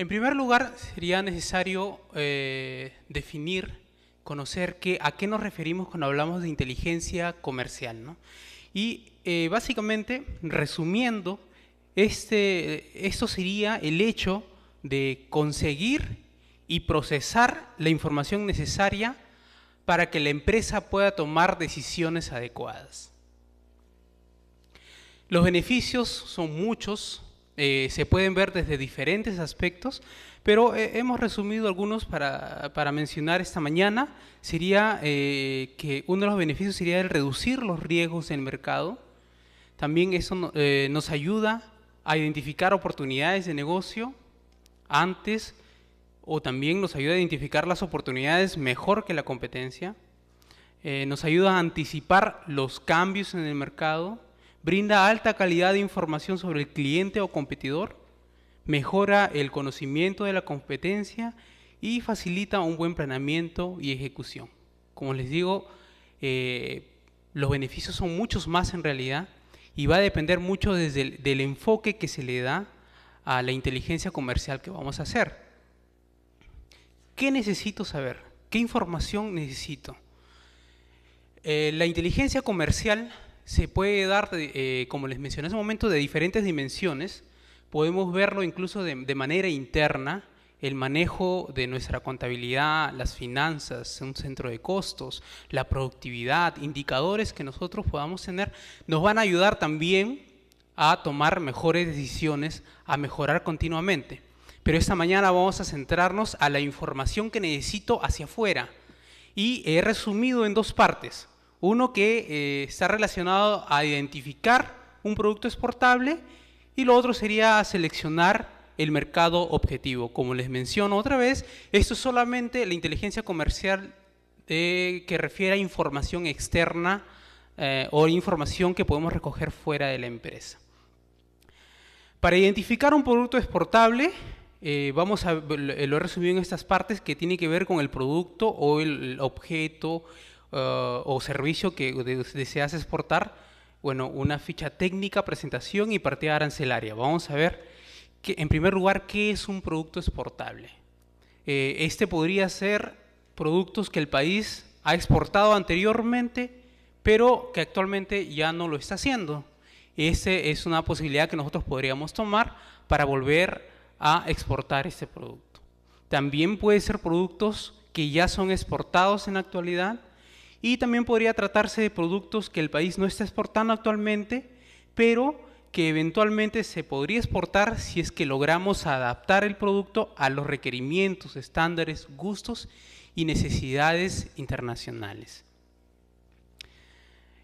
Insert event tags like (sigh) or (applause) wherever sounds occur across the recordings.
En primer lugar, sería necesario eh, definir, conocer a qué nos referimos cuando hablamos de inteligencia comercial. ¿no? Y eh, básicamente, resumiendo, este, esto sería el hecho de conseguir y procesar la información necesaria para que la empresa pueda tomar decisiones adecuadas. Los beneficios son muchos, eh, se pueden ver desde diferentes aspectos, pero eh, hemos resumido algunos para, mencionar esta mañana. Sería eh, que uno de los beneficios sería el reducir los riesgos en el mercado. También eso nos ayuda a identificar oportunidades de negocio antes o también nos ayuda a identificar las oportunidades mejor que la competencia. nos ayuda a anticipar los cambios en el mercado brinda alta calidad de información sobre el cliente o competidor, mejora el conocimiento de la competencia y facilita un buen planeamiento y ejecución. Como les digo, eh, los beneficios son muchos más en realidad y va a depender mucho desde del enfoque que se le da a la inteligencia comercial que vamos a hacer. ¿Qué necesito saber? ¿Qué información necesito? Eh, la inteligencia comercial se puede dar, eh, como les mencioné hace un momento, de diferentes dimensiones. Podemos verlo incluso de, de manera interna, el manejo de nuestra contabilidad, las finanzas, un centro de costos, la productividad, indicadores que nosotros podamos tener, nos van a ayudar también a tomar mejores decisiones, a mejorar continuamente. Pero esta mañana vamos a centrarnos a la información que necesito hacia afuera y he resumido en dos partes. Uno que eh, está relacionado a identificar un producto exportable y lo otro sería seleccionar el mercado objetivo. Como les menciono otra vez, esto es solamente la inteligencia comercial eh, que refiere a información externa eh, o información que podemos recoger fuera de la empresa. Para identificar un producto exportable, vamos a, lo he resumido en estas partes que tiene que ver con el producto o el objeto, eh, o servicio que deseas exportar, bueno, una ficha técnica, presentación y partida arancelaria. Vamos a ver, que, en primer lugar, qué es un producto exportable. Eh, este podría ser productos que el país ha exportado anteriormente, pero que actualmente ya no lo está haciendo. Esa es una posibilidad que nosotros podríamos tomar para volver a exportar este producto. También puede ser productos que ya son exportados en la actualidad y también podría tratarse de productos que el país no está exportando actualmente, pero que eventualmente se podría exportar si es que logramos adaptar el producto a los requerimientos, estándares, gustos y necesidades internacionales.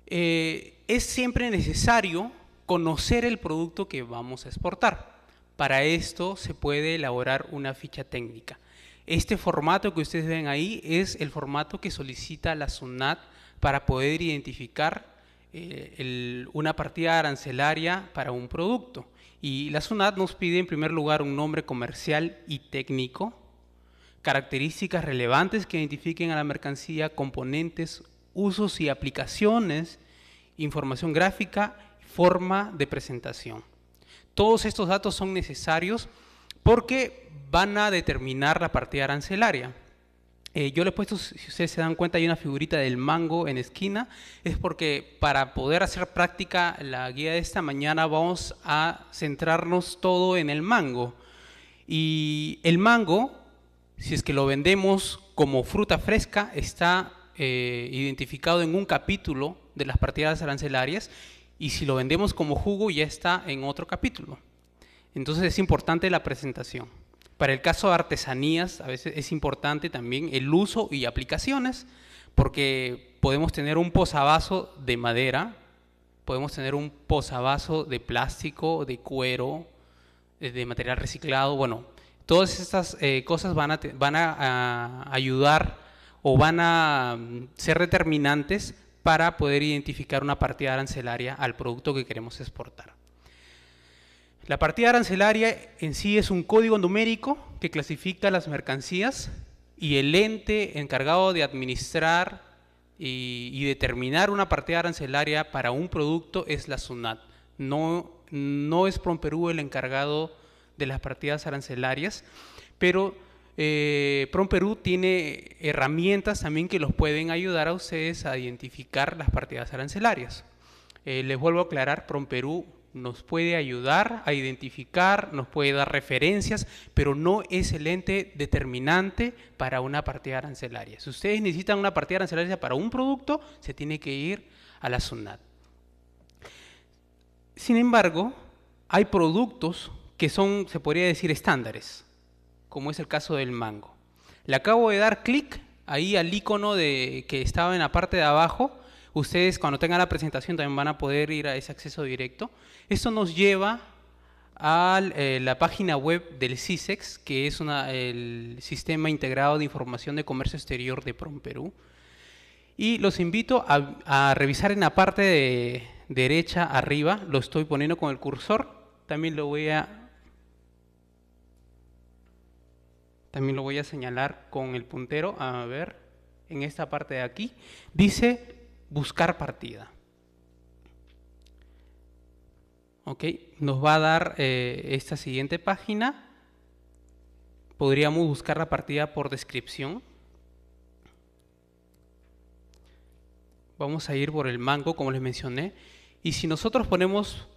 Eh, es siempre necesario conocer el producto que vamos a exportar. Para esto se puede elaborar una ficha técnica. Este formato que ustedes ven ahí es el formato que solicita la SUNAT para poder identificar eh, una partida arancelaria para un producto. Y la SUNAT nos pide en primer lugar un nombre comercial y técnico, características relevantes que identifiquen a la mercancía, componentes, usos y aplicaciones, información gráfica, forma de presentación. Todos estos datos son necesarios porque van a determinar la partida arancelaria. Eh, yo le he puesto, si ustedes se dan cuenta, hay una figurita del mango en esquina. Es porque para poder hacer práctica la guía de esta mañana vamos a centrarnos todo en el mango. Y el mango, si es que lo vendemos como fruta fresca, está eh, identificado en un capítulo de las partidas arancelarias. Y si lo vendemos como jugo, ya está en otro capítulo. Entonces es importante la presentación. Para el caso de artesanías, a veces es importante también el uso y aplicaciones, porque podemos tener un posavaso de madera, podemos tener un posavaso de plástico, de cuero, eh, de material reciclado. Bueno, todas estas eh, cosas van, a, ayudar o van a mm, ser determinantes para poder identificar una partida arancelaria al producto que queremos exportar. La partida arancelaria en sí es un código numérico que clasifica las mercancías y el ente encargado de administrar y, determinar una partida arancelaria para un producto es la SUNAT. No, no es PROMPERÚ el encargado de las partidas arancelarias, pero eh, PROMPERÚ tiene herramientas también que los pueden ayudar a ustedes a identificar las partidas arancelarias. Eh, les vuelvo a aclarar, PROMPERÚ nos puede ayudar a identificar, nos puede dar referencias, pero no es el ente determinante para una partida arancelaria. Si ustedes necesitan una partida arancelaria para un producto, se tiene que ir a la SUNAT. Sin embargo, hay productos que son, se podría decir, estándares, como es el caso del mango. Le acabo de dar clic ahí al icono que estaba en la parte de abajo Ustedes cuando tengan la presentación también van a poder ir a ese acceso directo. Esto nos lleva a eh, la página web del CISEX, que es el Sistema Integrado de Información de Comercio Exterior de PROM Perú. Y los invito a, revisar en la parte derecha arriba, lo estoy poniendo con el cursor, también lo voy a también lo voy a señalar con el puntero, a ver, en esta parte de aquí, dice buscar partida. ¿Ok? Nos va a dar eh, esta siguiente página. Podríamos buscar la partida por descripción. Vamos a ir por el mango, como les mencioné. Y si nosotros ponemos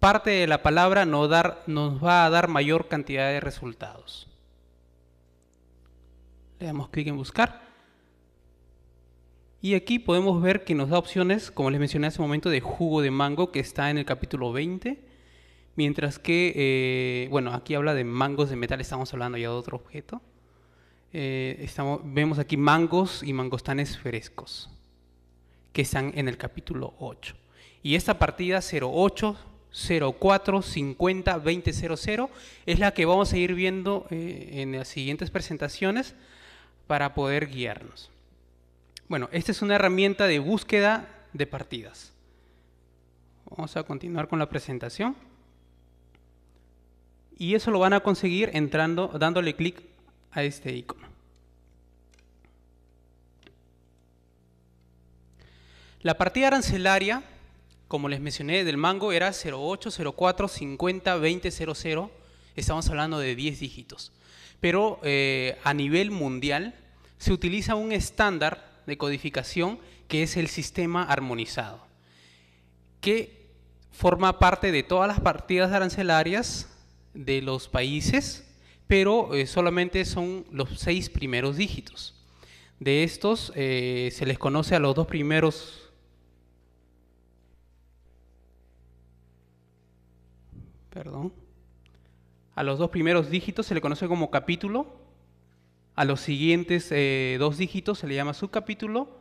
parte de la palabra, no dar, nos va a dar mayor cantidad de resultados. Le damos clic en buscar y aquí podemos ver que nos da opciones, como les mencioné hace un momento, de jugo de mango que está en el capítulo 20. Mientras que, eh, bueno, aquí habla de mangos de metal, estamos hablando ya de otro objeto. Eh, vemos aquí mangos y mangostanes frescos que están en el capítulo 8. Y esta partida 08 04 50 20 es la que vamos a ir viendo eh, en las siguientes presentaciones para poder guiarnos. Bueno, esta es una herramienta de búsqueda de partidas. Vamos a continuar con la presentación. Y eso lo van a conseguir entrando, dándole clic a este icono. La partida arancelaria, como les mencioné, del mango era 0804502000. Estamos hablando de 10 dígitos. Pero eh, a nivel mundial se utiliza un estándar de codificación que es el sistema armonizado, que forma parte de todas las partidas arancelarias de los países, pero eh, solamente son los seis primeros dígitos. De estos eh, se les conoce a los dos primeros perdón, a los dos primeros dígitos se le conoce como capítulo a los siguientes eh, dos dígitos se le llama subcapítulo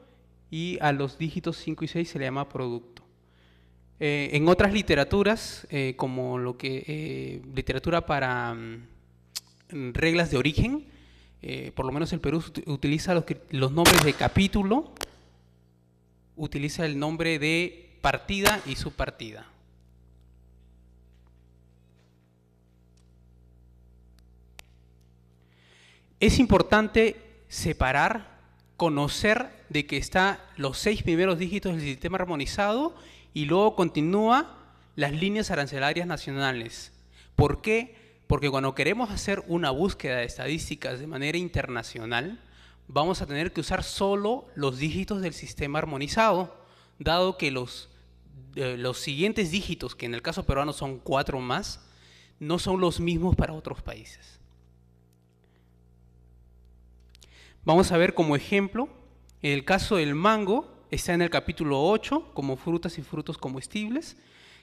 y a los dígitos 5 y 6 se le llama producto. Eh, en otras literaturas, eh, como lo que literatura para mm, reglas de origen, por lo menos el Perú utiliza los, los nombres de capítulo, utiliza el nombre de partida y subpartida. Es importante separar, conocer de que está los seis primeros dígitos del sistema armonizado y luego continúa las líneas arancelarias nacionales. ¿Por qué? Porque cuando queremos hacer una búsqueda de estadísticas de manera internacional, vamos a tener que usar solo los dígitos del sistema armonizado, dado que los, eh, los siguientes dígitos, que en el caso peruano son cuatro más, no son los mismos para otros países. Vamos a ver como ejemplo, el caso del mango, está en el capítulo 8, como frutas y frutos comestibles,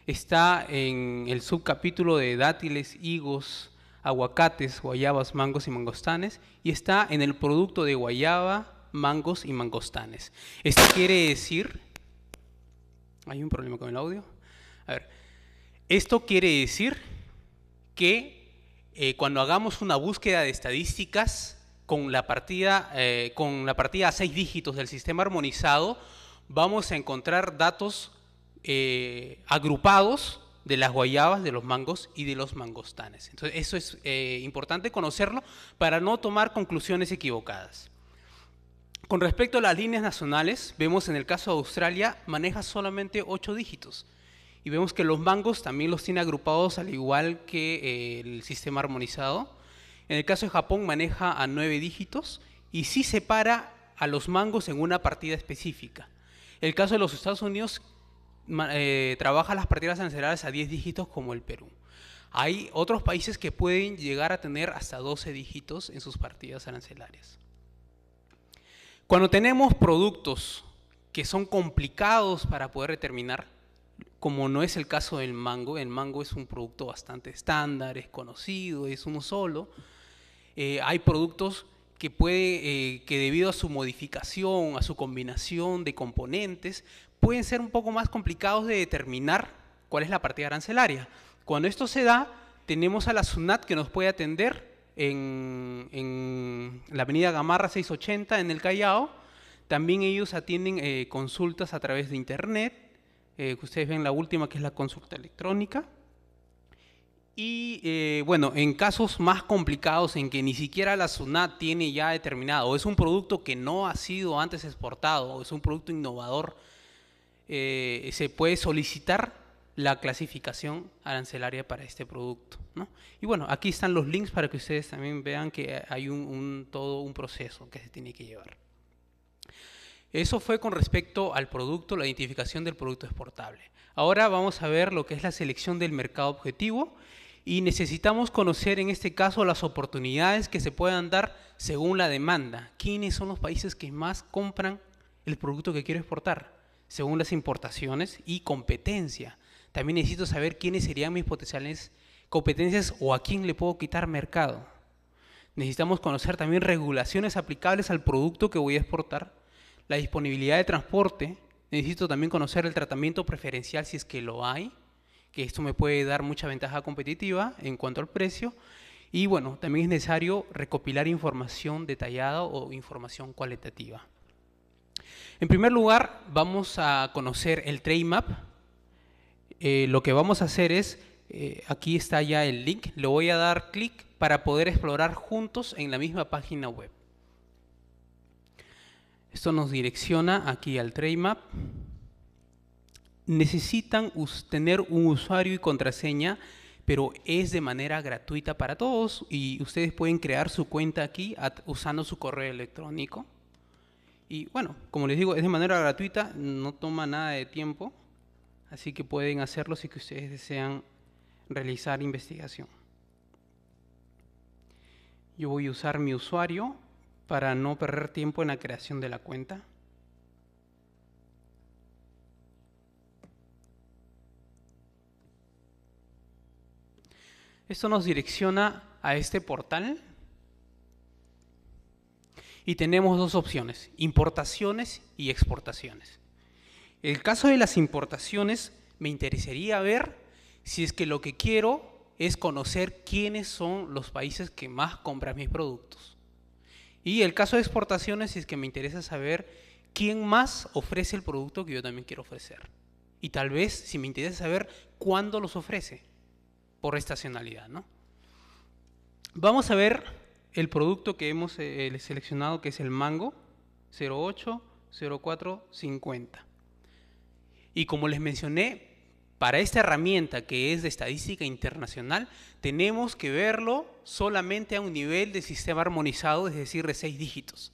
está en el subcapítulo de dátiles, higos, aguacates, guayabas, mangos y mangostanes, y está en el producto de guayaba, mangos y mangostanes. Esto quiere decir... Hay un problema con el audio. A ver, esto quiere decir que eh, cuando hagamos una búsqueda de estadísticas, con la partida, eh, con la partida a seis dígitos del sistema armonizado, vamos a encontrar datos eh, agrupados de las guayabas, de los mangos y de los mangostanes. Entonces, eso es eh, importante conocerlo para no tomar conclusiones equivocadas. Con respecto a las líneas nacionales, vemos en el caso de Australia, maneja solamente ocho dígitos. Y vemos que los mangos también los tiene agrupados al igual que el sistema armonizado. En el caso de Japón maneja a nueve dígitos y sí separa a los mangos en una partida específica. El caso de los Estados Unidos eh, trabaja las partidas arancelarias a 10 dígitos como el Perú. Hay otros países que pueden llegar a tener hasta 12 dígitos en sus partidas arancelarias. Cuando tenemos productos que son complicados para poder determinar, como no es el caso del mango, el mango es un producto bastante estándar, es conocido, es uno solo, eh, hay productos que puede eh, que debido a su modificación, a su combinación de componentes, pueden ser un poco más complicados de determinar cuál es la partida arancelaria. Cuando esto se da, tenemos a la SUNAT que nos puede atender en, la avenida Gamarra 680 en el Callao. También ellos atienden eh, consultas a través de internet. ustedes ven la última que es la consulta electrónica. Y eh, bueno, en casos más complicados en que ni siquiera la SUNAT tiene ya determinado, o es un producto que no ha sido antes exportado, o es un producto innovador, eh, se puede solicitar la clasificación arancelaria para este producto. ¿no? Y bueno, aquí están los links para que ustedes también vean que hay un, todo un proceso que se tiene que llevar. Eso fue con respecto al producto, la identificación del producto exportable. Ahora vamos a ver lo que es la selección del mercado objetivo y necesitamos conocer en este caso las oportunidades que se puedan dar según la demanda. ¿Quiénes son los países que más compran el producto que quiero exportar? Según las importaciones y competencia. También necesito saber quiénes serían mis potenciales competencias o a quién le puedo quitar mercado. Necesitamos conocer también regulaciones aplicables al producto que voy a exportar, la disponibilidad de transporte, necesito también conocer el tratamiento preferencial si es que lo hay, que esto me puede dar mucha ventaja competitiva en cuanto al precio. Y bueno, también es necesario recopilar información detallada o información cualitativa. En primer lugar, vamos a conocer el trade map. Eh, lo que vamos a hacer es, eh, aquí está ya el link, le voy a dar clic para poder explorar juntos en la misma página web. Esto nos direcciona aquí al trade map necesitan tener un usuario y contraseña, pero es de manera gratuita para todos y ustedes pueden crear su cuenta aquí usando su correo electrónico. Y bueno, como les digo, es de manera gratuita, no toma nada de tiempo, así que pueden hacerlo si que ustedes desean realizar investigación. Yo voy a usar mi usuario para no perder tiempo en la creación de la cuenta. Esto nos direcciona a este portal y tenemos dos opciones, importaciones y exportaciones. El caso de las importaciones me interesaría ver si es que lo que quiero es conocer quiénes son los países que más compran mis productos. Y el caso de exportaciones si es que me interesa saber quién más ofrece el producto que yo también quiero ofrecer. Y tal vez si me interesa saber cuándo los ofrece por estacionalidad. ¿no? Vamos a ver el producto que hemos eh, eh, seleccionado, que es el mango 080450. Y como les mencioné, para esta herramienta que es de estadística internacional, tenemos que verlo solamente a un nivel de sistema armonizado, es decir, de seis dígitos,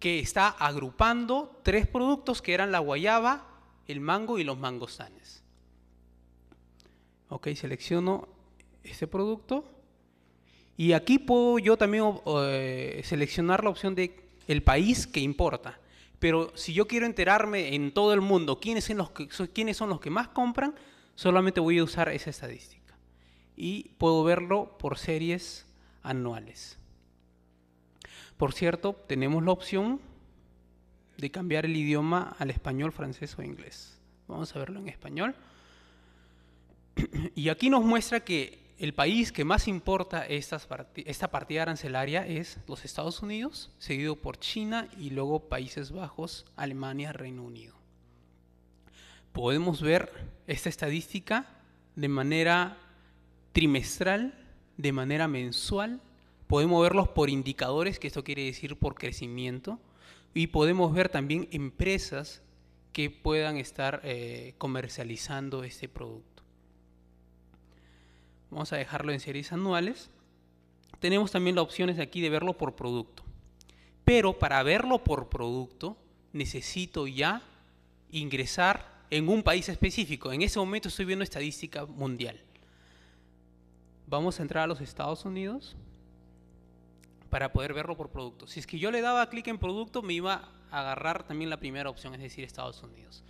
que está agrupando tres productos que eran la guayaba, el mango y los mangostanes. Ok, selecciono este producto. Y aquí puedo yo también eh, seleccionar la opción de el país que importa. Pero si yo quiero enterarme en todo el mundo quiénes son los que, quiénes son los que más compran, solamente voy a usar esa estadística. Y puedo verlo por series anuales. Por cierto, tenemos la opción de cambiar el idioma al español, francés o inglés. Vamos a verlo en español. (clears throat) Y aquí nos muestra que el país que más importa esta partida arancelaria es los Estados Unidos, seguido por China y luego Países Bajos, Alemania, Reino Unido. Podemos ver esta estadística de manera trimestral, de manera mensual, podemos verlos por indicadores, que esto quiere decir por crecimiento, y podemos ver también empresas que puedan estar eh, comercializando este producto. Vamos a dejarlo en series anuales. Tenemos también la opción de aquí de verlo por producto. Pero para verlo por producto necesito ya ingresar en un país específico. En ese momento estoy viendo estadística mundial. Vamos a entrar a los Estados Unidos para poder verlo por producto. Si es que yo le daba clic en producto, me iba a agarrar también la primera opción, es decir, Estados Unidos.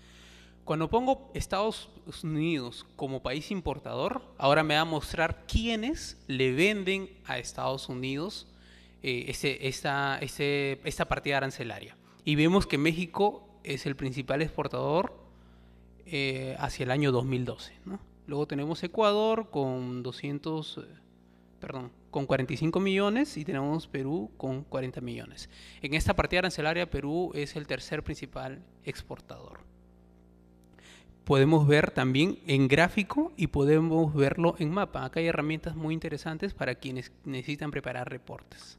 Cuando pongo Estados Unidos como país importador, ahora me va a mostrar quiénes le venden a Estados Unidos eh, esa, esta partida arancelaria. Y vemos que México es el principal exportador eh, hacia el año 2012. Luego tenemos Ecuador con 200, eh, perdón, con 45 millones y tenemos Perú con 40 millones. En esta partida arancelaria Perú es el tercer principal exportador podemos ver también en gráfico y podemos verlo en mapa. Acá hay herramientas muy interesantes para quienes necesitan preparar reportes.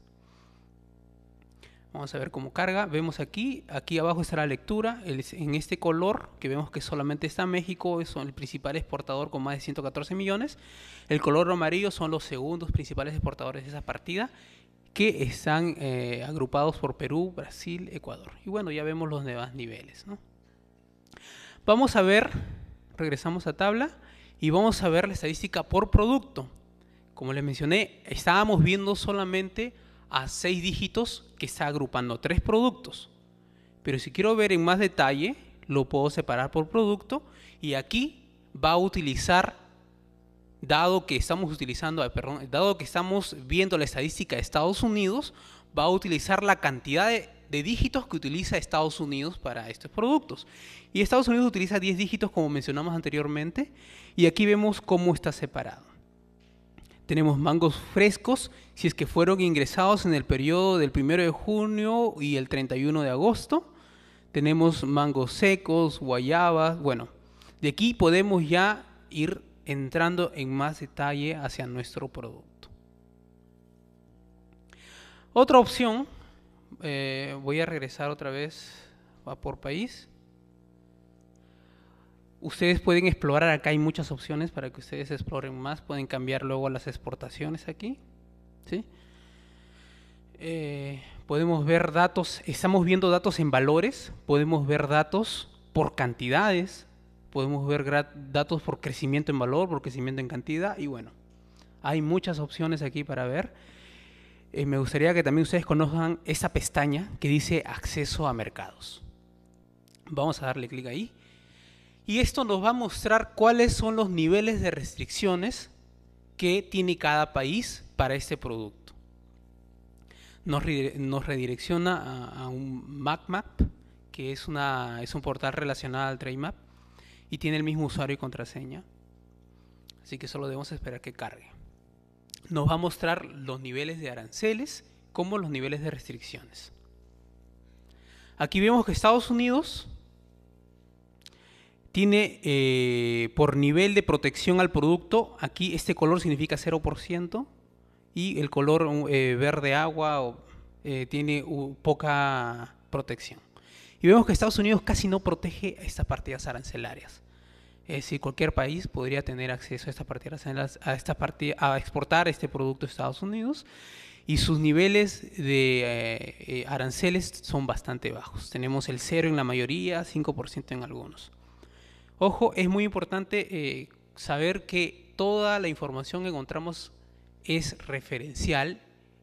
Vamos a ver cómo carga. Vemos aquí, aquí abajo está la lectura. en este color, que vemos que solamente está México, es el principal exportador con más de 114 millones. El color amarillo son los segundos principales exportadores de esa partida, que están eh, agrupados por Perú, Brasil, Ecuador. Y bueno, ya vemos los demás niveles, ¿no? Vamos a ver, regresamos a tabla y vamos a ver la estadística por producto. Como les mencioné, estábamos viendo solamente a seis dígitos que está agrupando tres productos. Pero si quiero ver en más detalle, lo puedo separar por producto y aquí va a utilizar dado que estamos utilizando, perdón, dado que estamos viendo la estadística de Estados Unidos, va a utilizar la cantidad de de dígitos que utiliza Estados Unidos para estos productos. Y Estados Unidos utiliza 10 dígitos como mencionamos anteriormente y aquí vemos cómo está separado. Tenemos mangos frescos si es que fueron ingresados en el periodo del 1 de junio y el 31 de agosto. Tenemos mangos secos, guayabas, bueno, de aquí podemos ya ir entrando en más detalle hacia nuestro producto. Otra opción eh, voy a regresar otra vez a por país. Ustedes pueden explorar, acá hay muchas opciones para que ustedes exploren más, pueden cambiar luego las exportaciones aquí. ¿sí? Eh, podemos ver datos, estamos viendo datos en valores, podemos ver datos por cantidades, podemos ver datos por crecimiento en valor, por crecimiento en cantidad y bueno, hay muchas opciones aquí para ver. Eh, me gustaría que también ustedes conozcan esa pestaña que dice acceso a mercados. Vamos a darle clic ahí. Y esto nos va a mostrar cuáles son los niveles de restricciones que tiene cada país para este producto. Nos, redirecciona a, un MacMap, que es, es un portal relacionado al TradeMap, y tiene el mismo usuario y contraseña. Así que solo debemos esperar que cargue nos va a mostrar los niveles de aranceles como los niveles de restricciones. Aquí vemos que Estados Unidos tiene eh, por nivel de protección al producto, aquí este color significa 0% y el color eh, verde agua eh, tiene poca protección. Y vemos que Estados Unidos casi no protege estas partidas arancelarias. Es eh, decir, cualquier país podría tener acceso a esta partida, a, partida, a exportar este producto a Estados Unidos y sus niveles de eh, eh, aranceles son bastante bajos. Tenemos el 0 en la mayoría, 5% en algunos. Ojo, es muy importante saber que toda la información que encontramos es referencial,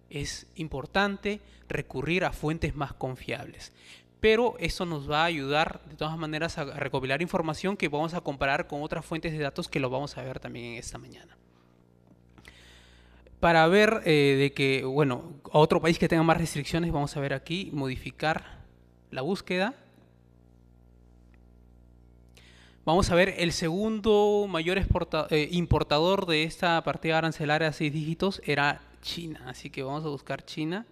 es importante recurrir a fuentes más confiables pero eso nos va a ayudar de todas maneras a recopilar información que vamos a comparar con otras fuentes de datos que lo vamos a ver también en esta mañana. Para ver eh, de que, bueno, a otro país que tenga más restricciones, vamos a ver aquí, modificar la búsqueda. Vamos a ver el segundo mayor eh, importador de esta partida arancelaria a seis dígitos era China, así que vamos a buscar China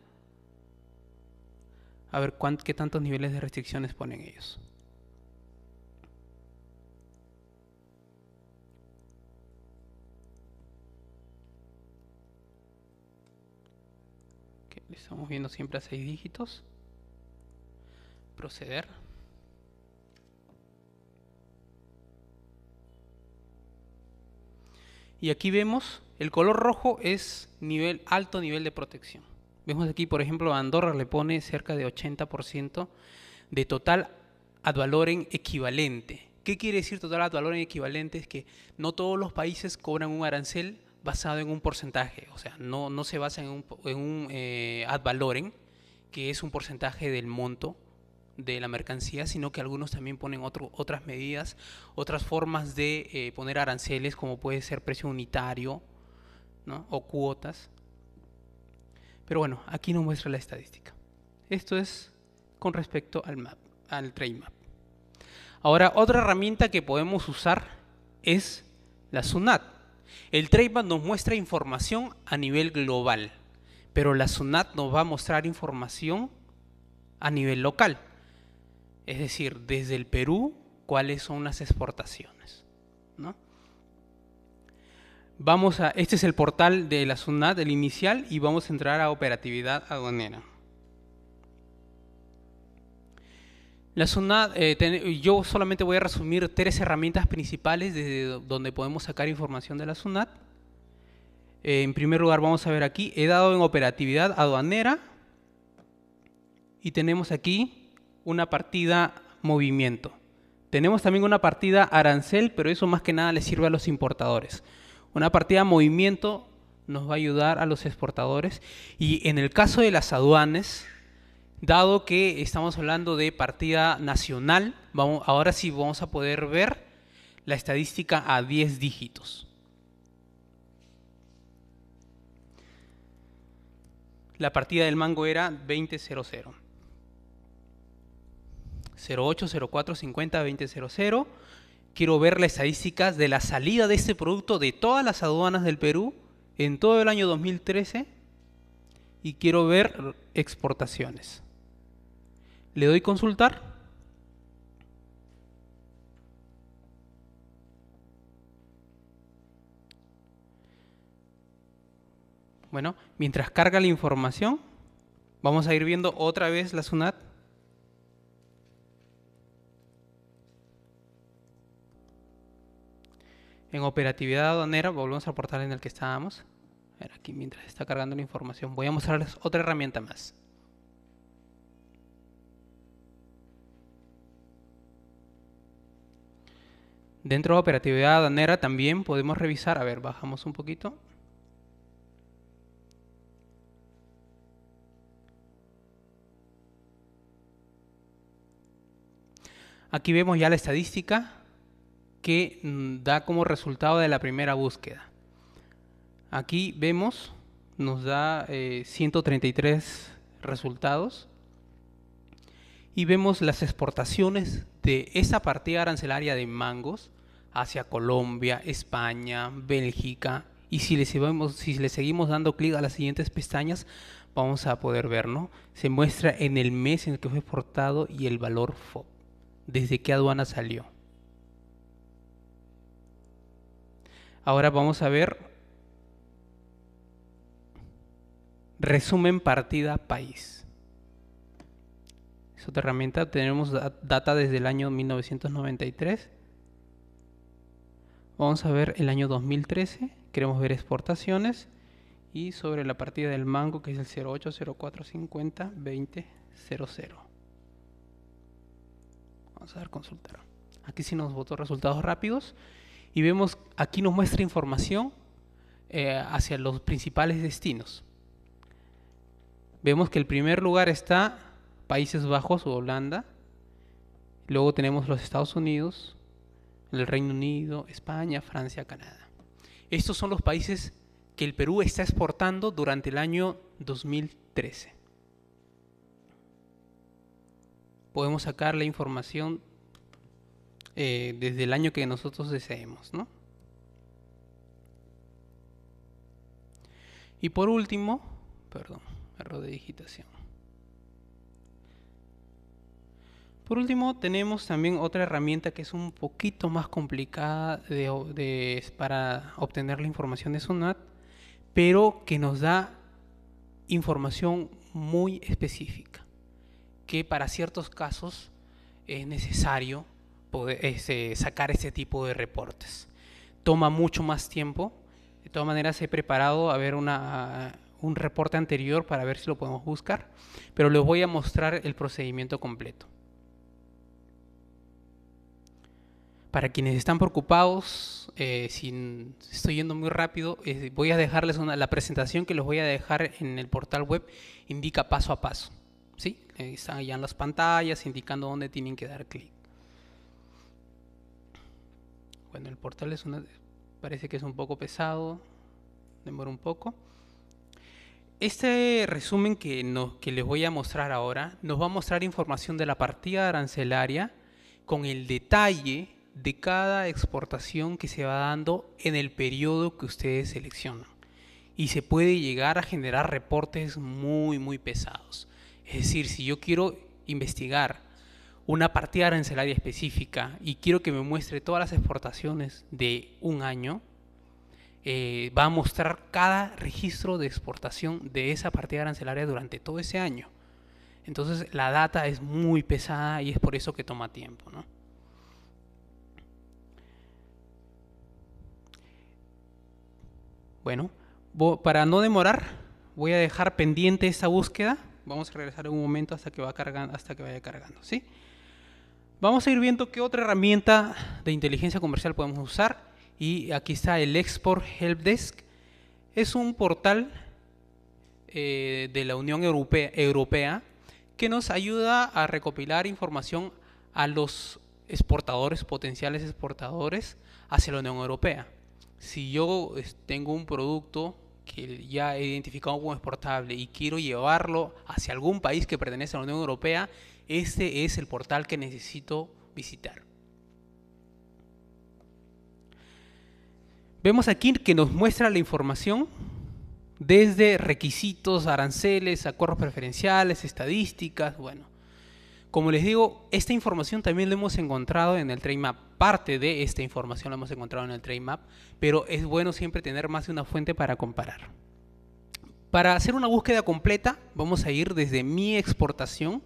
a ver qué tantos niveles de restricciones ponen ellos. estamos viendo siempre a seis dígitos. Proceder. Y aquí vemos, el color rojo es alto nivel de protección. Vemos aquí, por ejemplo, Andorra le pone cerca de 80% de total ad valorem equivalente. ¿Qué quiere decir total ad valorem equivalente? Es que no todos los países cobran un arancel basado en un porcentaje, o sea, no, se basa en un, en eh, ad valorem, que es un porcentaje del monto de la mercancía, sino que algunos también ponen otras medidas, otras formas de eh, poner aranceles, como puede ser precio unitario o cuotas. Pero bueno, aquí no muestra la estadística. Esto es con respecto al, map, al trade map. Ahora, otra herramienta que podemos usar es la SUNAT. El map nos muestra información a nivel global, pero la SUNAT nos va a mostrar información a nivel local. Es decir, desde el Perú, cuáles son las exportaciones. Vamos a, este es el portal de la SUNAT, el inicial, y vamos a entrar a operatividad aduanera. La SUNAT, eh, yo solamente voy a resumir tres herramientas principales desde donde podemos sacar información de la SUNAT. Eh, en primer lugar, vamos a ver aquí, he dado en operatividad aduanera y tenemos aquí una partida movimiento. Tenemos también una partida arancel, pero eso más que nada le sirve a los importadores. Una partida movimiento nos va a ayudar a los exportadores y en el caso de las aduanes, dado que estamos hablando de partida nacional, vamos, ahora sí vamos a poder ver la estadística a 10 dígitos. La partida del mango era 20.00. 080450 2000 quiero ver las estadísticas de la salida de este producto de todas las aduanas del Perú en todo el año 2013 y quiero ver exportaciones. Le doy consultar. Bueno, mientras carga la información, vamos a ir viendo otra vez la SUNAT. En operatividad aduanera, volvemos al portal en el que estábamos. A ver, aquí mientras está cargando la información, voy a mostrarles otra herramienta más. Dentro de operatividad aduanera también podemos revisar, a ver, bajamos un poquito. Aquí vemos ya la estadística que mm, da como resultado de la primera búsqueda. Aquí vemos, nos da 133 eh, resultados y vemos las exportaciones de esa partida arancelaria de mangos hacia Colombia, España, Bélgica. Y si le, seguimos, si le seguimos dando clic a las siguientes pestañas, vamos a poder ver, ¿no? Se muestra en el mes en que fue exportado y el valor FOB, desde que aduana salió. Ahora vamos a ver resumen partida país. Es otra herramienta, tenemos data desde el año 1993. Vamos a ver el año 2013, queremos ver exportaciones y sobre la partida del mango que es el 080450 Vamos a dar consultar. Aquí sí nos votó resultados rápidos y vemos aquí nos muestra información eh, hacia los principales destinos. Vemos que el primer lugar está Países Bajos o Holanda, luego tenemos los Estados Unidos, el Reino Unido, España, Francia, Canadá. Estos son los países que el Perú está exportando durante el año 2013. Podemos sacar la información eh, desde el año que nosotros deseemos. Y por último, perdón, error de digitación. Por último, tenemos también otra herramienta que es un poquito más complicada para obtener la información de SONAT, pero que nos da información muy específica, que para ciertos casos es necesario sacar ese tipo de reportes. Toma mucho más tiempo. De todas maneras, he preparado a ver una, un reporte anterior para ver si lo podemos buscar, pero les voy a mostrar el procedimiento completo. Para quienes están preocupados, eh, si estoy yendo muy rápido, voy a dejarles una, la presentación que les voy a dejar en el portal web, indica paso a paso. ¿sí? están allá en las pantallas indicando dónde tienen que dar clic. Bueno, el portal es parece que es un poco pesado, demora un poco. Este resumen que, que les voy a mostrar ahora nos va a mostrar información de la partida arancelaria con el detalle de cada exportación que se va dando en el periodo que ustedes seleccionan. Y se puede llegar a generar reportes muy, muy pesados. Es decir, si yo quiero investigar una partida arancelaria específica y quiero que me muestre todas las exportaciones de un año, eh, va a mostrar cada registro de exportación de esa partida arancelaria durante todo ese año. Entonces la data es muy pesada y es por eso que toma tiempo. Bueno, para no demorar, voy a dejar pendiente esa búsqueda. Vamos a regresar en un momento hasta que, va cargando, hasta que vaya cargando. ¿sí? Vamos a ir viendo qué otra herramienta de inteligencia comercial podemos usar. Y aquí está el Export Help Desk. Es un portal eh, de la Unión Europea, Europea que nos ayuda a recopilar información a los exportadores, potenciales exportadores, hacia la Unión Europea. Si yo tengo un producto que ya he identificado como exportable y quiero llevarlo hacia algún país que pertenece a la Unión Europea, este es el portal que necesito visitar. Vemos aquí que nos muestra la información desde requisitos, aranceles, acuerdos preferenciales, estadísticas, bueno. Como les digo, esta información también la hemos encontrado en el trademap. Map. Parte de esta información la hemos encontrado en el Trade Map, pero es bueno siempre tener más de una fuente para comparar. Para hacer una búsqueda completa, vamos a ir desde mi exportación,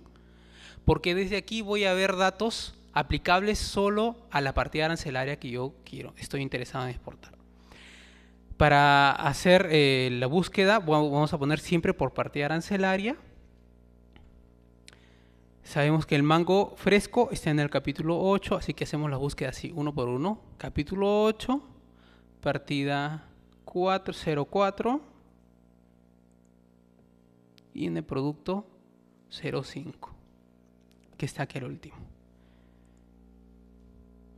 porque desde aquí voy a ver datos aplicables solo a la partida arancelaria que yo quiero, estoy interesado en exportar. Para hacer eh, la búsqueda vamos a poner siempre por partida arancelaria. Sabemos que el mango fresco está en el capítulo 8, así que hacemos la búsqueda así, uno por uno. Capítulo 8, partida 404 y en el producto 05 que está aquí al último.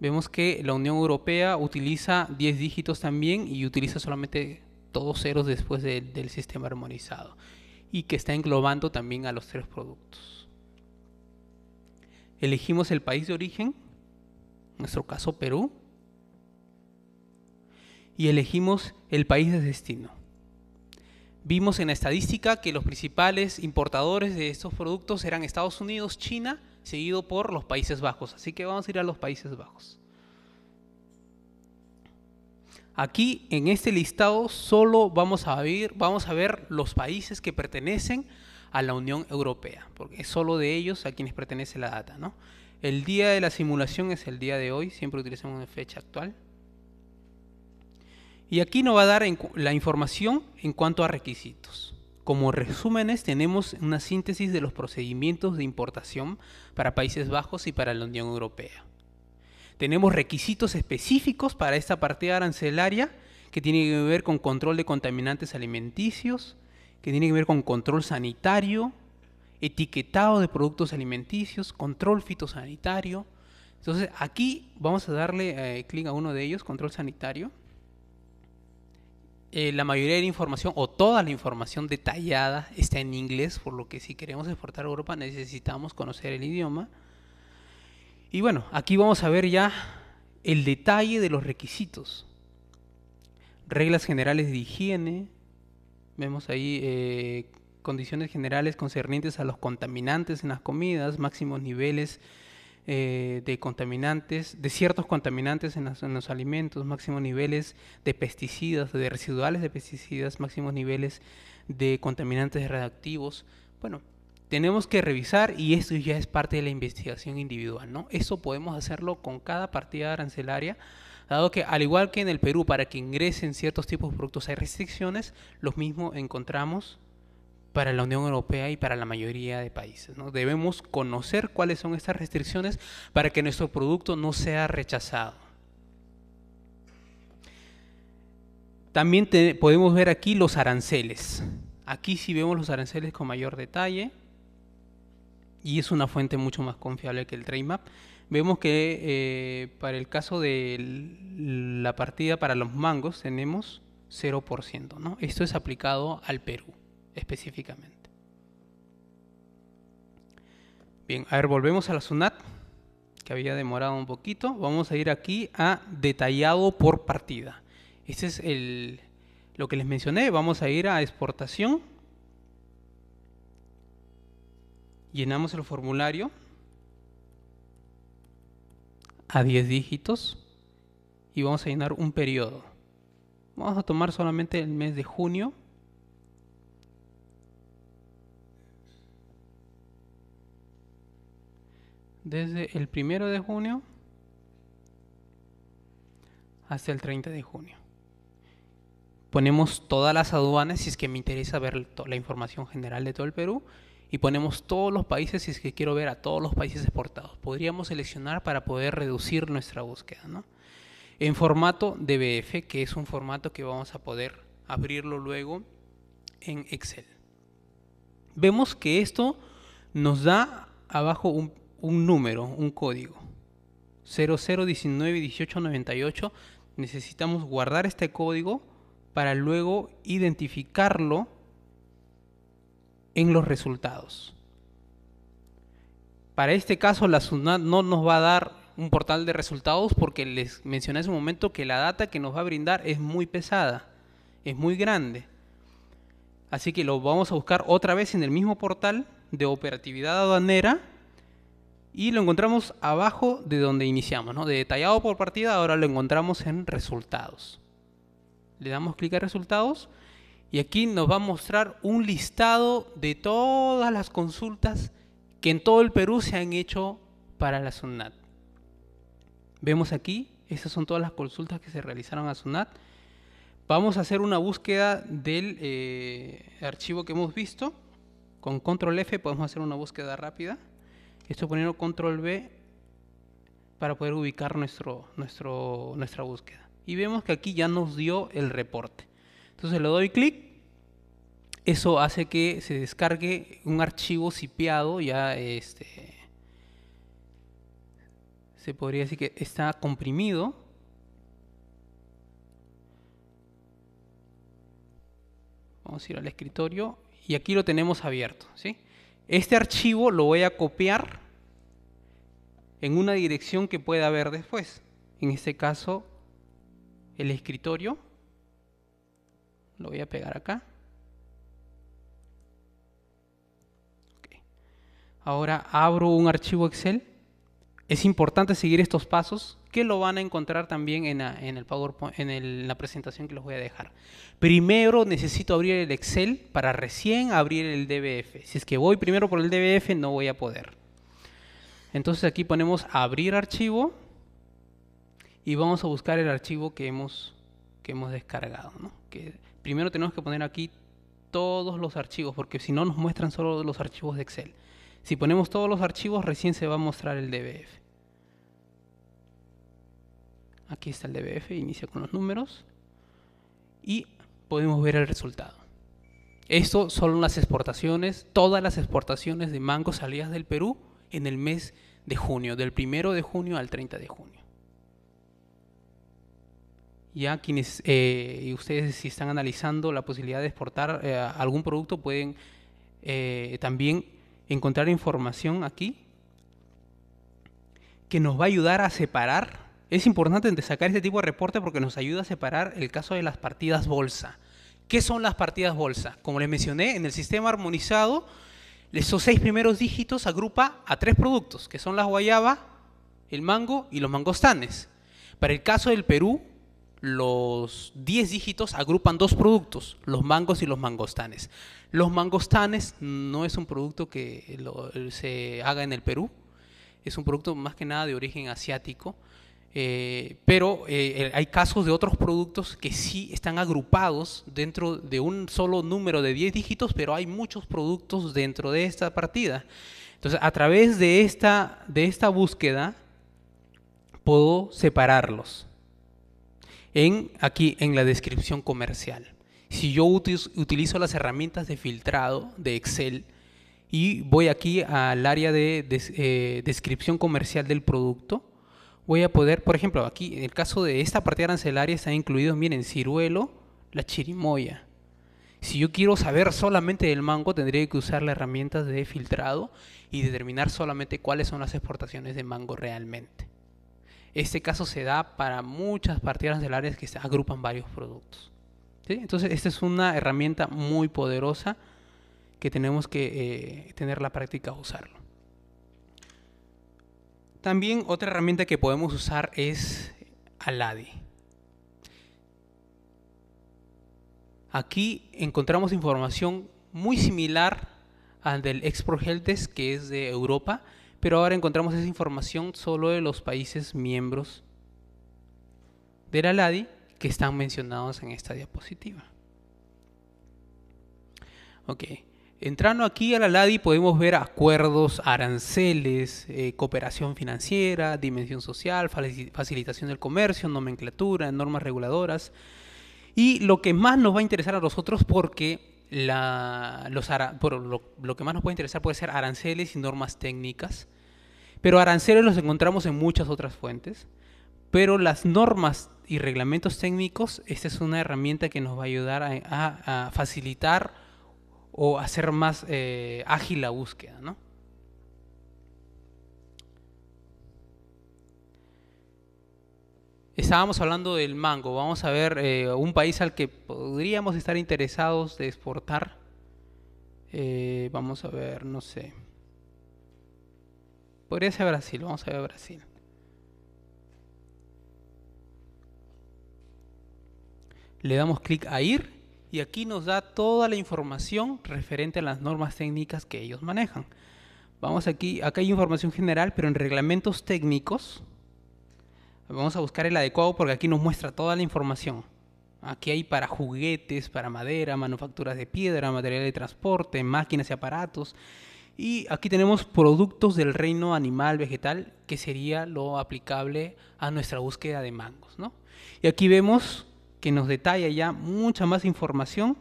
Vemos que la Unión Europea utiliza 10 dígitos también y utiliza solamente todos ceros después del sistema armonizado y que está englobando también a los tres productos. Elegimos el país de origen, en nuestro caso Perú, y elegimos el país de destino. Vimos en la estadística que los principales importadores de estos productos eran Estados Unidos, China seguido por los Países Bajos. Así que vamos a ir a los Países Bajos. Aquí en este listado solo vamos a ver, vamos a ver los países que pertenecen a la Unión Europea, porque es solo de ellos a quienes pertenece la data. El día de la simulación es el día de hoy, siempre utilizamos una fecha actual. Y aquí nos va a dar la información en cuanto a requisitos. Como resúmenes tenemos una síntesis de los procedimientos de importación para Países Bajos y para la Unión Europea. Tenemos requisitos específicos para esta parte arancelaria que tiene que ver con control de contaminantes alimenticios, que tiene que ver con control sanitario, etiquetado de productos alimenticios, control fitosanitario. Entonces aquí vamos a darle eh, clic a uno de ellos, control sanitario. Eh, la mayoría de la información o toda la información detallada está en inglés, por lo que si queremos exportar a Europa necesitamos conocer el idioma. Y bueno, aquí vamos a ver ya el detalle de los requisitos. Reglas generales de higiene, vemos ahí eh, condiciones generales concernientes a los contaminantes en las comidas, máximos niveles eh, de contaminantes, de ciertos contaminantes en los, alimentos, máximos niveles de pesticidas, de residuales de pesticidas, máximos niveles de contaminantes reactivos. Bueno, tenemos que revisar y esto ya es parte de la investigación individual, ¿no? Eso podemos hacerlo con cada partida arancelaria dado que al igual que en el Perú para que ingresen ciertos tipos de productos hay restricciones, los mismos encontramos para la Unión Europea y para la mayoría de países. Debemos conocer cuáles son estas restricciones para que nuestro producto no sea rechazado. También podemos ver aquí los aranceles. Aquí sí vemos los aranceles con mayor detalle y es una fuente mucho más confiable que el Trademap. Vemos que eh, para el caso de la partida para los mangos tenemos 0%. Esto es aplicado al Perú específicamente. Bien, a ver, volvemos a la SUNAT, que había demorado un poquito. Vamos a ir aquí a detallado por partida. Este es el, lo que les mencioné. Vamos a ir a exportación. Llenamos el formulario a 10 dígitos y vamos a llenar un periodo. Vamos a tomar solamente el mes de junio desde el primero de junio hasta el 30 de junio. Ponemos todas las aduanas si es que me interesa ver la información general de todo el Perú y ponemos todos los países si es que quiero ver a todos los países exportados. Podríamos seleccionar para poder reducir nuestra búsqueda, En formato DBF, que es un formato que vamos a poder abrirlo luego en Excel. Vemos que esto nos da abajo un, un número, un código. 00191898. Necesitamos guardar este código para luego identificarlo en los resultados. Para este caso la SUNAT no nos va a dar un portal de resultados porque les mencioné hace un momento que la data que nos va a brindar es muy pesada, es muy grande. Así que lo vamos a buscar otra vez en el mismo portal de operatividad aduanera y lo encontramos abajo de donde iniciamos, ¿no? De detallado por partida, ahora lo encontramos en resultados. Le damos clic a resultados y aquí nos va a mostrar un listado de todas las consultas que en todo el Perú se han hecho para la SUNAT. Vemos aquí, estas son todas las consultas que se realizaron a SUNAT. Vamos a hacer una búsqueda del eh, archivo que hemos visto. Con control F podemos hacer una búsqueda rápida. Esto poniendo control B para poder ubicar nuestro, nuestra búsqueda. Y vemos que aquí ya nos dio el reporte. Entonces le doy clic. Eso hace que se descargue un archivo cipiado. ya este, se podría decir que está comprimido. Vamos a ir al escritorio y aquí lo tenemos abierto, ¿sí? Este archivo lo voy a copiar en una dirección que pueda ver después. En este caso, el escritorio. Lo voy a pegar acá. Ahora abro un archivo Excel. Es importante seguir estos pasos que lo van a encontrar también en, la, el PowerPoint, en, la presentación que les voy a dejar. Primero necesito abrir el Excel para recién abrir el DBF. Si es que voy primero por el DBF no voy a poder. Entonces aquí ponemos abrir archivo y vamos a buscar el archivo que hemos, que hemos descargado. primero tenemos que poner aquí todos los archivos porque si no nos muestran solo los archivos de Excel. Si ponemos todos los archivos recién se va a mostrar el DBF. Aquí está el DBF, inicia con los números. Y podemos ver el resultado. Esto son las exportaciones, todas las exportaciones de mango salidas del Perú en el mes de junio, del 1 de junio al 30 de junio. Ya quienes eh, y ustedes si están analizando la posibilidad de exportar eh, algún producto pueden eh, también encontrar información aquí que nos va a ayudar a separar es importante sacar este tipo de reporte porque nos ayuda a separar el caso de las partidas bolsa. ¿Qué son las partidas bolsa? Como les mencioné, en el sistema armonizado, esos seis primeros dígitos agrupa a tres productos, que son las guayaba, el mango y los mangostanes. Para el caso del Perú, los 10 dígitos agrupan dos productos, los mangos y los mangostanes. Los mangostanes no es un producto que se haga en el Perú, es un producto más que nada de origen asiático eh, pero eh, hay casos de otros productos que sí están agrupados dentro de un solo número de 10 dígitos, pero hay muchos productos dentro de esta partida. Entonces, a través de esta, de esta búsqueda, puedo separarlos en, aquí en la descripción comercial. Si yo utilizo las herramientas de filtrado de Excel y voy aquí al área de, eh, descripción comercial del producto, voy a poder, por ejemplo, aquí en el caso de esta partida arancelaria están incluido, miren, ciruelo, la chirimoya. Si yo quiero saber solamente del mango, tendría que usar las herramientas de filtrado y determinar solamente cuáles son las exportaciones de mango realmente. Este caso se da para muchas partidas arancelarias que se agrupan varios productos. Entonces, esta es una herramienta muy poderosa que tenemos que eh, tener la práctica a usarlo. También otra herramienta que podemos usar es Aladi. Aquí encontramos información muy similar al del ExproGeltes, que es de Europa, pero ahora encontramos esa información solo de los países miembros del Aladi que están mencionados en esta diapositiva. Okay. Entrando aquí a la LADI podemos ver acuerdos, aranceles, eh, cooperación financiera, dimensión social, facilitación del comercio, nomenclatura, normas reguladoras. Y lo que más nos va a interesar a nosotros porque los lo, que más nos puede interesar puede ser aranceles y normas técnicas. Pero aranceles los encontramos en muchas otras fuentes. Pero las normas y reglamentos técnicos, esta es una herramienta que nos va a ayudar a facilitar o hacer más eh, ágil la búsqueda, ¿no? Estábamos hablando del mango. Vamos a ver eh, un país al que podríamos estar interesados de exportar. Eh, vamos a ver, no sé. Podría ser Brasil. Vamos a ver Brasil. Le damos clic a ir y aquí nos da toda la información referente a las normas técnicas que ellos manejan. Vamos aquí, acá hay información general, pero en reglamentos técnicos vamos a buscar el adecuado porque aquí nos muestra toda la información. Aquí hay para juguetes, para madera, manufacturas de piedra, material de transporte, máquinas y aparatos. Y aquí tenemos productos del reino animal, vegetal, que sería lo aplicable a nuestra búsqueda de mangos. ¿no? Y aquí vemos que nos detalla ya mucha más información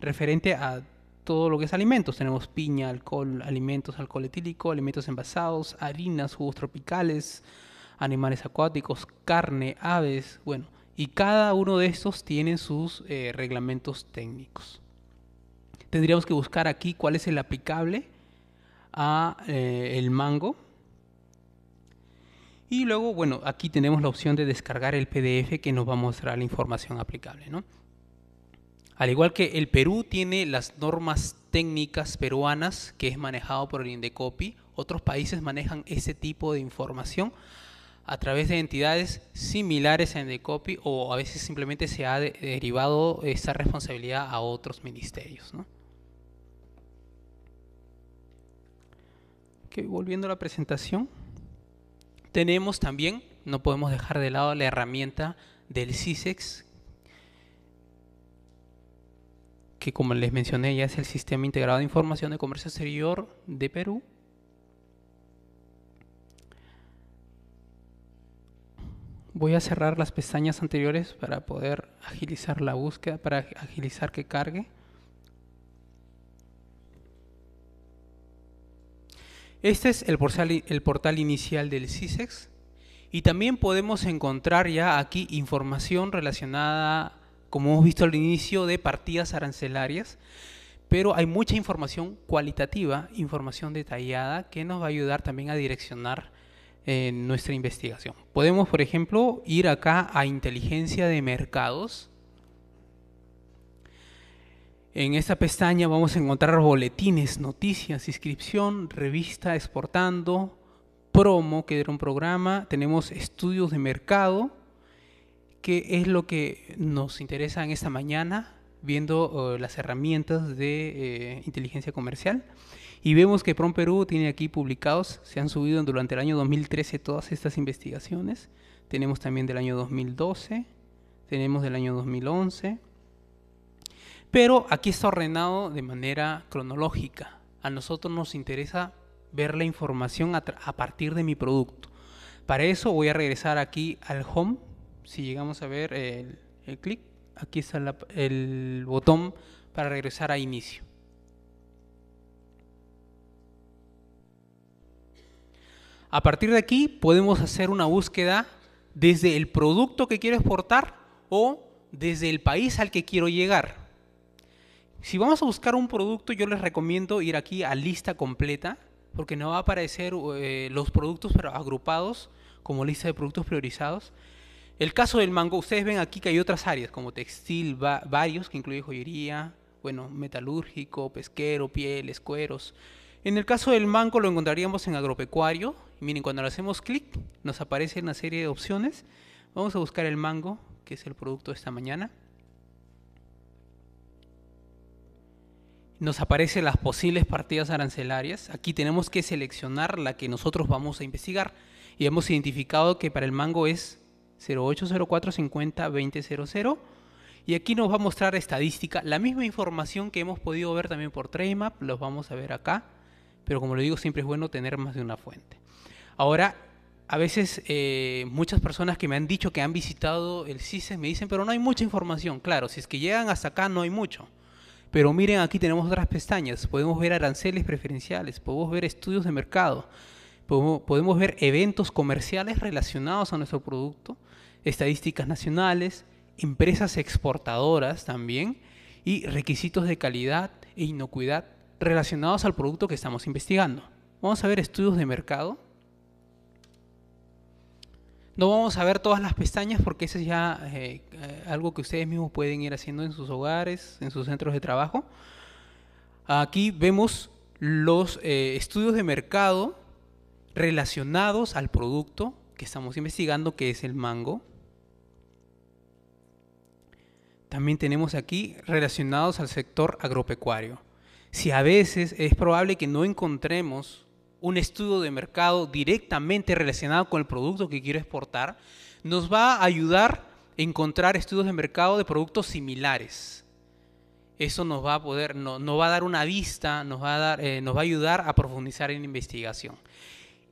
referente a todo lo que es alimentos. Tenemos piña, alcohol, alimentos, alcohol etílico, alimentos envasados, harinas, jugos tropicales, animales acuáticos, carne, aves, bueno, y cada uno de estos tiene sus eh, reglamentos técnicos. Tendríamos que buscar aquí cuál es el aplicable a eh, el mango y luego, bueno, aquí tenemos la opción de descargar el PDF que nos va a mostrar la información aplicable, Al igual que el Perú tiene las normas técnicas peruanas que es manejado por el INDECOPI, otros países manejan ese tipo de información a través de entidades similares a Indecopi o a veces simplemente se ha derivado esa responsabilidad a otros ministerios. volviendo a la presentación. Tenemos también, no podemos dejar de lado la herramienta del CISEX, que como les mencioné ya es el Sistema Integrado de Información de Comercio Exterior de Perú. Voy a cerrar las pestañas anteriores para poder agilizar la búsqueda, para agilizar que cargue. Este es el portal, el inicial del CISEX y también podemos encontrar ya aquí información relacionada, como hemos visto al inicio, de partidas arancelarias, pero hay mucha información cualitativa, información detallada que nos va a ayudar también a direccionar eh, nuestra investigación. Podemos, por ejemplo, ir acá a inteligencia de mercados en esta pestaña vamos a encontrar boletines, noticias, inscripción, revista, exportando, promo, que era un programa, tenemos estudios de mercado, que es lo que nos interesa en esta mañana, viendo eh, las herramientas de eh, inteligencia comercial. Y vemos que PromPerú tiene aquí publicados, se han subido durante el año 2013 todas estas investigaciones. Tenemos también del año 2012, tenemos del año 2011 pero aquí está ordenado de manera cronológica. A nosotros nos interesa ver la información a, partir de mi producto. Para eso voy a regresar aquí al home. Si llegamos a ver el, clic, aquí está el botón para regresar a inicio. A partir de aquí podemos hacer una búsqueda desde el producto que quiero exportar o desde el país al que quiero llegar. Si vamos a buscar un producto, yo les recomiendo ir aquí a lista completa, porque no va a aparecer eh, los productos agrupados como lista de productos priorizados. El caso del mango, ustedes ven aquí que hay otras áreas como textil, varios, que incluye joyería, bueno, metalúrgico, pesquero, pieles, cueros. En el caso del mango lo encontraríamos en agropecuario. Miren, cuando le hacemos clic nos aparece una serie de opciones. Vamos a buscar el mango, que es el producto de esta mañana. nos aparecen las posibles partidas arancelarias. Aquí tenemos que seleccionar la que nosotros vamos a investigar y hemos identificado que para el mango es 0804502000 y aquí nos va a mostrar estadística, la misma información que hemos podido ver también por Trademap, los vamos a ver acá, pero como lo digo siempre es bueno tener más de una fuente. Ahora, a veces eh, muchas personas que me han dicho que han visitado el CISES e me dicen, pero no hay mucha información. Claro, si es que llegan hasta acá no hay mucho. Pero miren, aquí tenemos otras pestañas. Podemos ver aranceles preferenciales, podemos ver estudios de mercado, podemos, ver eventos comerciales relacionados a nuestro producto, estadísticas nacionales, empresas exportadoras también y requisitos de calidad e inocuidad relacionados al producto que estamos investigando. Vamos a ver estudios de mercado no vamos a ver todas las pestañas porque eso es ya eh, algo que ustedes mismos pueden ir haciendo en sus hogares, en sus centros de trabajo. Aquí vemos los eh, estudios de mercado relacionados al producto que estamos investigando, que es el mango. También tenemos aquí relacionados al sector agropecuario. Si a veces es probable que no encontremos un estudio de mercado directamente relacionado con el producto que quiero exportar, nos va a ayudar a encontrar estudios de mercado de productos similares. Eso nos va a poder, no, va a dar una vista, nos va a, dar, eh, nos va a ayudar a profundizar en investigación.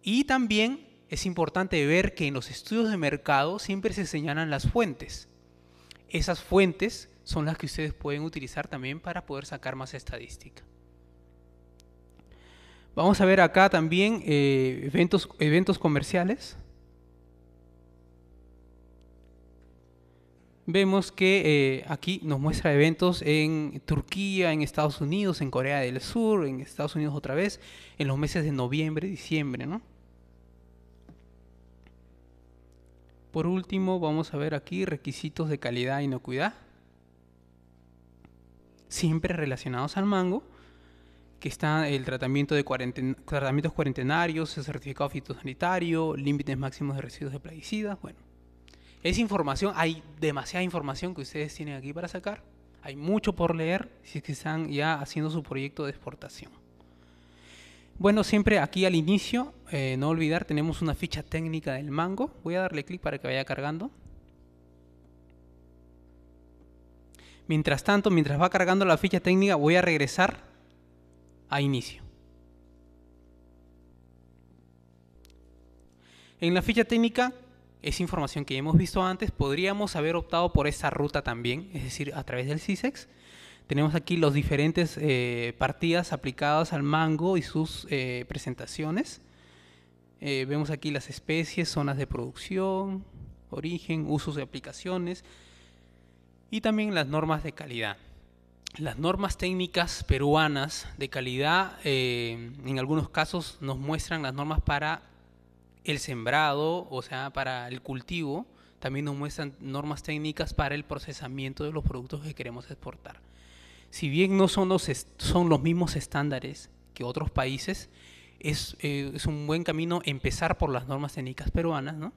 Y también es importante ver que en los estudios de mercado siempre se señalan las fuentes. Esas fuentes son las que ustedes pueden utilizar también para poder sacar más estadística. Vamos a ver acá también eh, eventos, eventos comerciales. Vemos que eh, aquí nos muestra eventos en Turquía, en Estados Unidos, en Corea del Sur, en Estados Unidos otra vez, en los meses de noviembre, diciembre, ¿no? Por último, vamos a ver aquí requisitos de calidad e inocuidad, siempre relacionados al mango que está el tratamiento de tratamientos cuarentenarios, el certificado fitosanitario, límites máximos de residuos de plaguicidas. Bueno, es información, hay demasiada información que ustedes tienen aquí para sacar. Hay mucho por leer si es que están ya haciendo su proyecto de exportación. Bueno, siempre aquí al inicio, eh, no olvidar, tenemos una ficha técnica del mango. Voy a darle clic para que vaya cargando. Mientras tanto, mientras va cargando la ficha técnica, voy a regresar a inicio. En la ficha técnica, es información que hemos visto antes, podríamos haber optado por esa ruta también, es decir, a través del CISEX. Tenemos aquí las diferentes eh, partidas aplicadas al mango y sus eh, presentaciones. Eh, vemos aquí las especies, zonas de producción, origen, usos de aplicaciones y también las normas de calidad las normas técnicas peruanas de calidad, eh, en algunos casos, nos muestran las normas para el sembrado, o sea, para el cultivo, también nos muestran normas técnicas para el procesamiento de los productos que queremos exportar. Si bien no son los, son los mismos estándares que otros países, eh, es, un buen camino empezar por las normas técnicas peruanas, ¿no?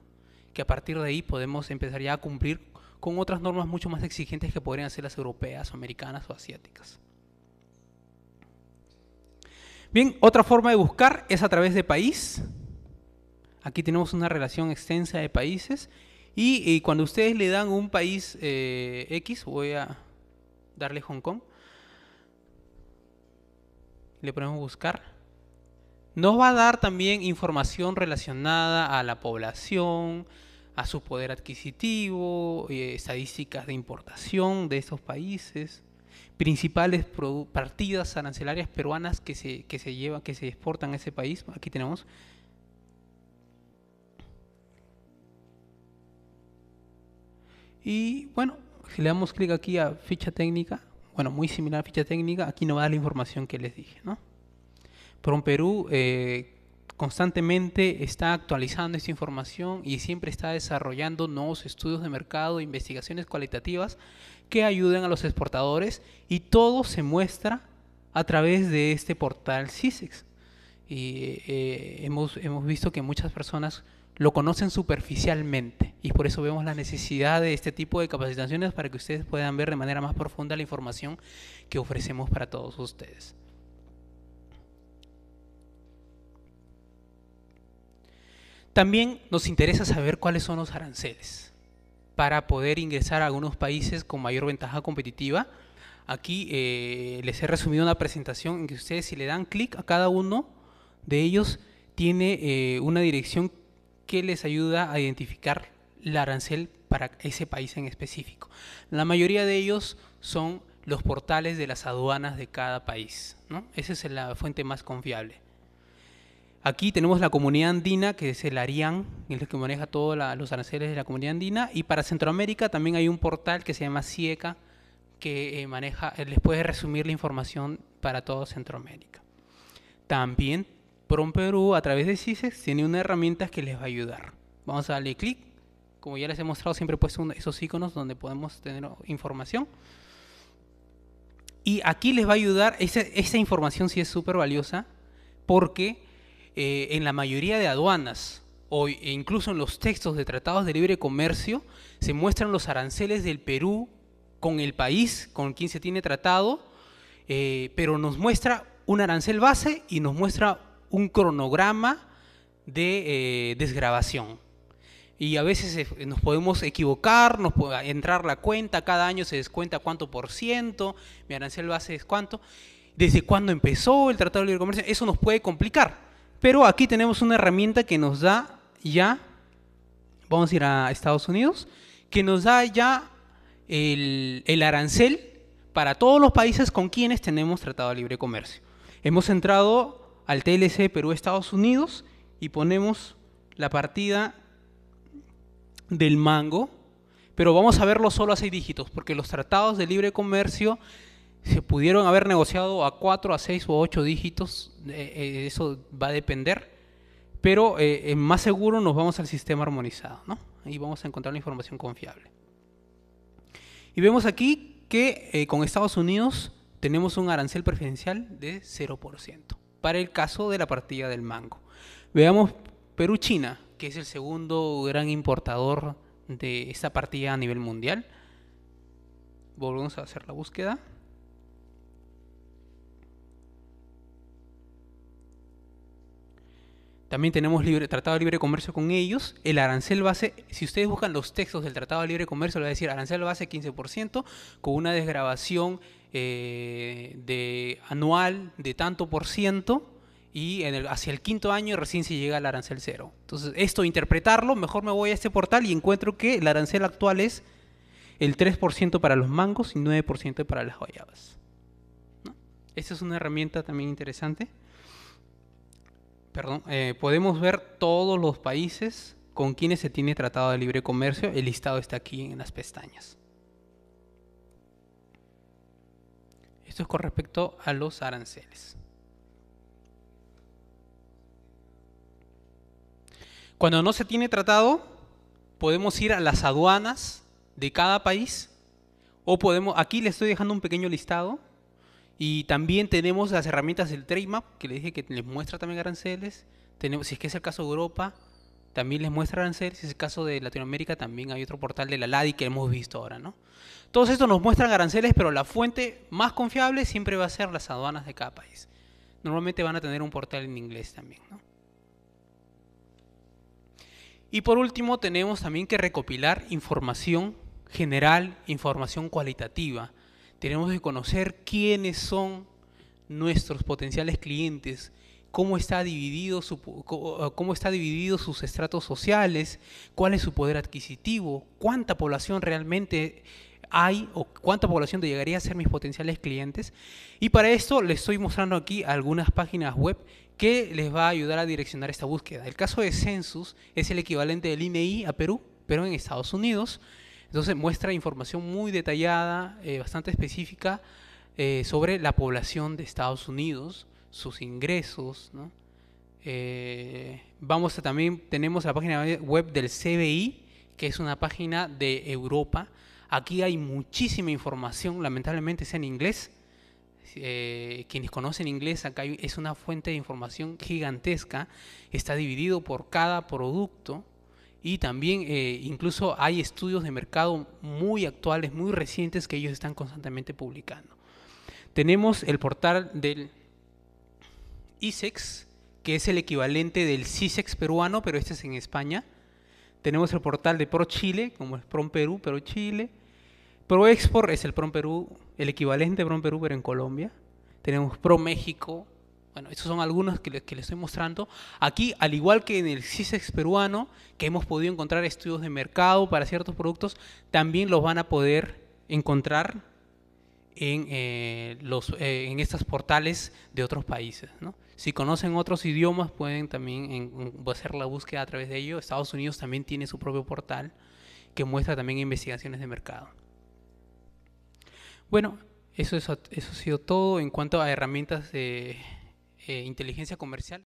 que a partir de ahí podemos empezar ya a cumplir con otras normas mucho más exigentes que podrían ser las europeas, americanas o asiáticas. Bien, otra forma de buscar es a través de país. Aquí tenemos una relación extensa de países. Y, eh, cuando ustedes le dan un país eh, X, voy a darle Hong Kong, le ponemos buscar. Nos va a dar también información relacionada a la población, a su poder adquisitivo, eh, estadísticas de importación de esos países, principales partidas arancelarias peruanas que se, se llevan, que se exportan a ese país. Aquí tenemos. Y bueno, si le damos clic aquí a ficha técnica, bueno, muy similar a ficha técnica, aquí nos va a dar la información que les dije, ¿no? Pero Perú, eh, constantemente está actualizando esta información y siempre está desarrollando nuevos estudios de mercado, investigaciones cualitativas que ayuden a los exportadores y todo se muestra a través de este portal CISEX. Y eh, hemos visto que muchas personas lo conocen superficialmente y por eso vemos la necesidad de este tipo de capacitaciones para que ustedes puedan ver de manera más profunda la información que ofrecemos para todos ustedes. También nos interesa saber cuáles son los aranceles para poder ingresar a algunos países con mayor ventaja competitiva. Aquí eh, les he resumido una presentación en que ustedes si le dan clic a cada uno de ellos tiene eh, una dirección que les ayuda a identificar el arancel para ese país en específico. La mayoría de ellos son los portales de las aduanas de cada país. Esa es la fuente más confiable. Aquí tenemos la comunidad andina, que es el ARIAN, el que maneja todos los aranceles de la comunidad andina. Y para Centroamérica también hay un portal que se llama CIECA, que eh, maneja, eh, les puede resumir la información para todo Centroamérica. También Perú a través de CISEX, tiene una herramienta que les va a ayudar. Vamos a darle clic. Como ya les he mostrado, siempre he puesto esos iconos donde podemos tener información. Y aquí les va a ayudar, esa, esa información sí es súper valiosa, porque eh, en la mayoría de aduanas o incluso en los textos de tratados de libre comercio se muestran los aranceles del Perú con el país con quien se tiene tratado, eh, pero nos muestra un arancel base y nos muestra un cronograma de eh, desgravación. desgrabación. Y a veces nos podemos equivocar, nos puede entrar la cuenta, cada año se descuenta cuánto por ciento, mi arancel base es cuánto, desde cuándo empezó el Tratado de Libre Comercio, eso nos puede complicar. Pero aquí tenemos una herramienta que nos da ya, vamos a ir a Estados Unidos, que nos da ya el, arancel para todos los países con quienes tenemos tratado de libre comercio. Hemos entrado al TLC Perú-Estados Unidos y ponemos la partida del mango, pero vamos a verlo solo a seis dígitos, porque los tratados de libre comercio se pudieron haber negociado a 4, a 6 o 8 dígitos, eh, eh, eso va a depender, pero eh, más seguro nos vamos al sistema armonizado, ¿no? Ahí vamos a encontrar la información confiable. Y vemos aquí que con Estados Unidos tenemos un arancel preferencial de 0% para el caso de la partida del mango. Veamos Perú-China, que es el segundo gran importador de esta partida a nivel mundial. Volvemos a hacer la búsqueda. También tenemos libre, Tratado de Libre Comercio con ellos. El arancel base, si ustedes buscan los textos del Tratado de Libre Comercio, le va a decir arancel base 15%, con una desgrabación eh, de, anual de tanto por ciento y hacia el quinto año recién se llega al arancel cero. Entonces, esto, interpretarlo, mejor me voy a este portal y encuentro que el arancel actual es el 3% para los mangos y 9% para las guayabas. Esta es una herramienta también interesante perdón, eh, podemos ver todos los países con quienes se tiene tratado de libre comercio. El listado está aquí en las pestañas. Esto es con respecto a los aranceles. Cuando no se tiene tratado, podemos ir a las aduanas de cada país o podemos, aquí le estoy dejando un pequeño listado y también tenemos las herramientas del map, que les dije que les muestra también aranceles. Tenemos, si es que es el caso de Europa, también les muestra aranceles. Si es el caso de Latinoamérica, también hay otro portal de la LADI que hemos visto ahora, ¿no? Todos estos nos muestran aranceles, pero la fuente más confiable siempre va a ser las aduanas de cada país. Normalmente van a tener un portal en inglés también, Y por último, tenemos también que recopilar información general, información cualitativa. Tenemos que conocer quiénes son nuestros potenciales clientes, cómo está dividido eh, cómo está dividido sus estratos sociales, cuál es su poder adquisitivo, cuánta población realmente hay o cuánta población te llegaría a ser mis potenciales clientes. Y para esto les estoy mostrando aquí algunas páginas web que les va a ayudar a direccionar esta búsqueda. El caso de Census es el equivalente del INEI e a Perú, pero en Estados Unidos. Entonces muestra información muy detallada, eh, bastante específica, eh, sobre la población de Estados Unidos, sus ingresos. Eh, vamos también, tenemos la página web del CBI, que es una página de Europa. Aquí hay muchísima información, lamentablemente es en inglés. quienes conocen inglés, acá es una fuente de información gigantesca. Está dividido por cada producto y también eh, incluso hay estudios de mercado muy actuales, muy recientes que ellos están constantemente publicando. Tenemos el portal del ISEX, que es el equivalente del CISEX peruano, pero este es en España. Tenemos el portal de ProChile, como es PromPerú, pero Chile. ProExport es el Pro el equivalente de PromPerú, pero en Colombia. Tenemos ProMéxico, bueno, estos son algunos que les, que les estoy mostrando. Aquí, al igual que en el CISEX peruano, que hemos podido encontrar estudios de mercado para ciertos productos, también los van a poder encontrar en, eh, los, eh, en estos portales de otros países. ¿no? Si conocen otros idiomas, pueden también en, hacer la búsqueda a través de ello. Estados Unidos también tiene su propio portal que muestra también investigaciones de mercado. Bueno, eso, eso ha sido todo en cuanto a herramientas de eh, inteligencia comercial